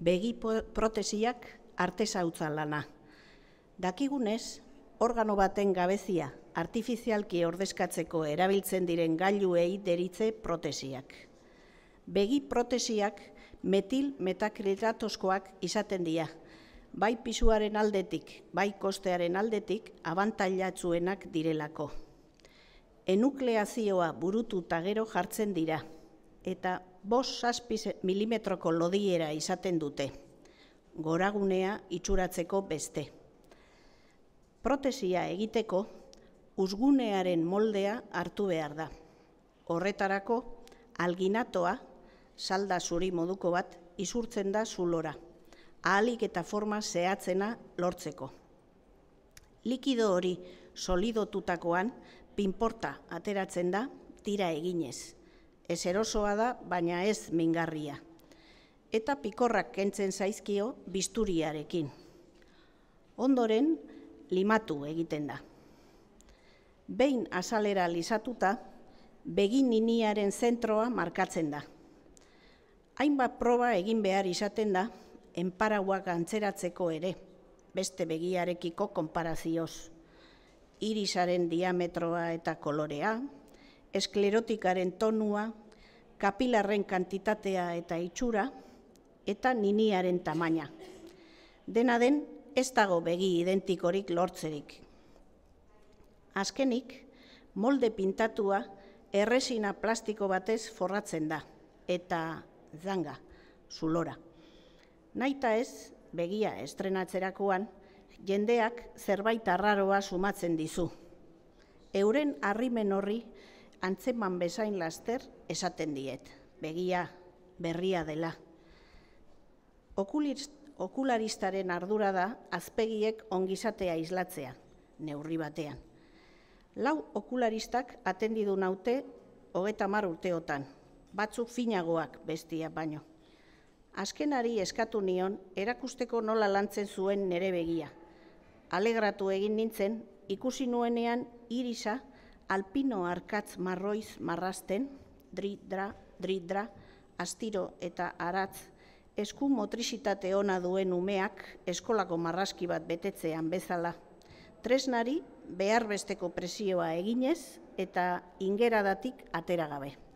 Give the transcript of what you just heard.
begi protesiak artesautza lana. Dakigunez, organo baten gabezia artifizialki ordezkatzeko erabiltzen diren gailuei deritze protesiak. Begi protesiak metil metakritatoskoak izaten dira, bai pisuaren aldetik, bai kostearen aldetik abantailatzuenak direlako. Enukleazioa burutu tagero jartzen dira, eta bos milimetroko lodiera izaten dute, goragunea itxuratzeko beste. Protesia egiteko, uzgunearen moldea hartu behar da. Horretarako, alginatoa, salda zuri moduko bat, izurtzen da zulora, ahalik eta forma zehatzena lortzeko. Likido hori solidotutakoan, pinporta ateratzen da, tira eginez ez erosoa da, baina ez mingarria. Eta pikorrak kentzen zaizkio bisturiarekin. Ondoren, limatu egiten da. Behin azalera lizatuta, begin niniaren zentroa markatzen da. Hainbat proba egin behar izaten da, enparauak antzeratzeko ere, beste begiarekiko konparazioz. Irisaren diametroa eta kolorea, esklerotikaren tonua, kapilarren kantitatea eta itxura, eta niniaren tamaina. Dena den, ez dago begi identikorik lortzerik. Azkenik, molde pintatua erresina plastiko batez forratzen da, eta zanga, zulora. Naita ez, begia estrenatzerakoan, jendeak zerbait arraroa sumatzen dizu. Euren harrimen horri, antzeman bezain laster esaten diet, begia berria dela. Okulist, okularistaren ardura da azpegiek ongizatea islatzea, neurri batean. Lau okularistak atendidu naute hogeta mar urteotan, batzuk finagoak bestia baino. Azkenari eskatu nion erakusteko nola lantzen zuen nere begia. Alegratu egin nintzen, ikusi nuenean irisa alpino arkatz marroiz marrasten, dridra, dridra, astiro eta aratz, esku motrizitate ona duen umeak eskolako marraski bat betetzean bezala. Tresnari behar besteko presioa eginez eta ingeradatik ateragabe.